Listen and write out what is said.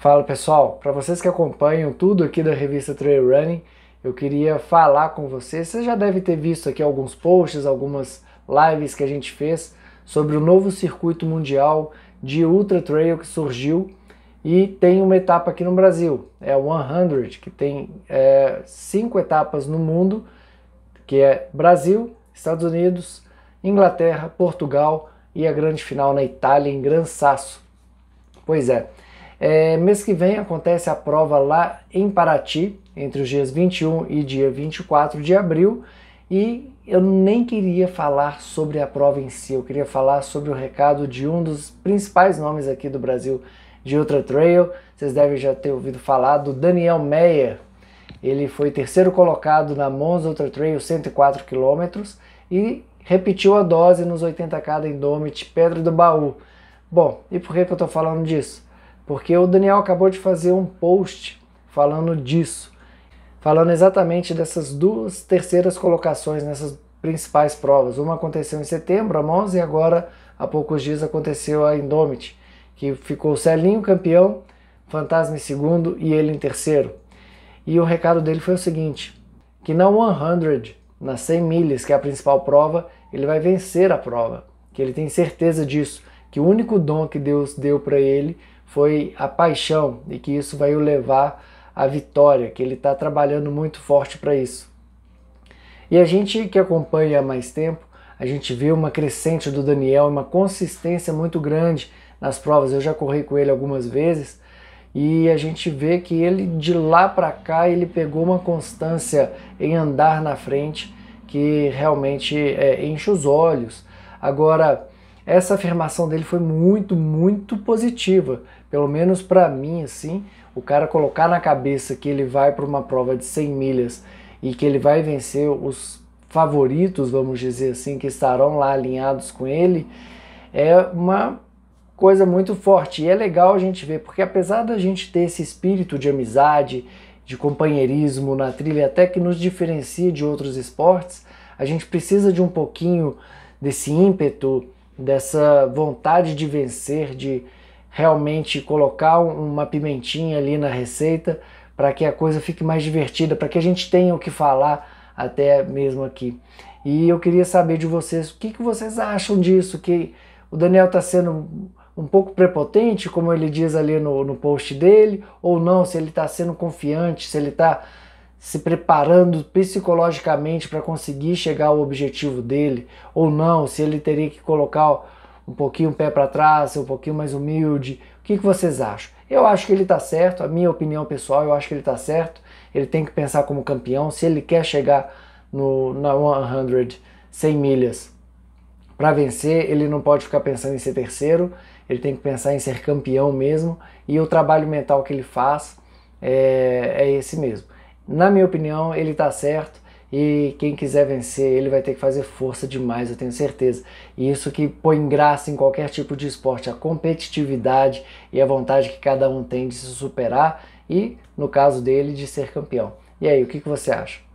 Fala pessoal, para vocês que acompanham tudo aqui da revista Trail Running, eu queria falar com vocês. Você já deve ter visto aqui alguns posts, algumas lives que a gente fez sobre o novo circuito mundial de ultra trail que surgiu e tem uma etapa aqui no Brasil, é o 100, que tem é, cinco etapas no mundo, que é Brasil, Estados Unidos, Inglaterra, Portugal e a grande final na Itália, em Gran Sasso. Pois é, é, mês que vem acontece a prova lá em Paraty, entre os dias 21 e dia 24 de abril, e eu nem queria falar sobre a prova em si, eu queria falar sobre o recado de um dos principais nomes aqui do Brasil de Ultra Trail. Vocês devem já ter ouvido falar do Daniel Meyer. Ele foi terceiro colocado na Monza Ultra Trail 104 km e repetiu a dose nos 80k da Indomit Pedra do Baú. Bom, e por que, que eu estou falando disso? Porque o Daniel acabou de fazer um post falando disso, falando exatamente dessas duas terceiras colocações nessas principais provas. Uma aconteceu em setembro, a Mons, e agora há poucos dias aconteceu a Indomit, que ficou Celinho campeão, Fantasma em segundo e ele em terceiro. E o recado dele foi o seguinte: que na 100, nas 100 milhas, que é a principal prova, ele vai vencer a prova, que ele tem certeza disso, que o único dom que Deus deu para ele foi a paixão e que isso vai o levar à vitória, que ele está trabalhando muito forte para isso. E a gente que acompanha há mais tempo, a gente vê uma crescente do Daniel, uma consistência muito grande nas provas. Eu já corri com ele algumas vezes e a gente vê que ele de lá para cá ele pegou uma constância em andar na frente que realmente é, enche os olhos. Agora essa afirmação dele foi muito, muito positiva, pelo menos para mim, assim. O cara colocar na cabeça que ele vai para uma prova de 100 milhas e que ele vai vencer os favoritos, vamos dizer assim, que estarão lá alinhados com ele, é uma coisa muito forte. E é legal a gente ver, porque apesar da gente ter esse espírito de amizade, de companheirismo na trilha, até que nos diferencia de outros esportes, a gente precisa de um pouquinho desse ímpeto, dessa vontade de vencer, de realmente colocar uma pimentinha ali na receita para que a coisa fique mais divertida, para que a gente tenha o que falar até mesmo aqui. E eu queria saber de vocês o que, que vocês acham disso, que o Daniel está sendo um pouco prepotente, como ele diz ali no, no post dele, ou não, se ele está sendo confiante, se ele está se preparando psicologicamente para conseguir chegar ao objetivo dele ou não, se ele teria que colocar um pouquinho o pé para trás, ser um pouquinho mais humilde. O que, que vocês acham? Eu acho que ele está certo, a minha opinião pessoal, eu acho que ele está certo. Ele tem que pensar como campeão, se ele quer chegar no, na 100, 100 milhas para vencer, ele não pode ficar pensando em ser terceiro, ele tem que pensar em ser campeão mesmo. E o trabalho mental que ele faz é, é esse mesmo. Na minha opinião, ele está certo e quem quiser vencer, ele vai ter que fazer força demais, eu tenho certeza. E isso que põe graça em qualquer tipo de esporte, a competitividade e a vontade que cada um tem de se superar e, no caso dele, de ser campeão. E aí, o que, que você acha?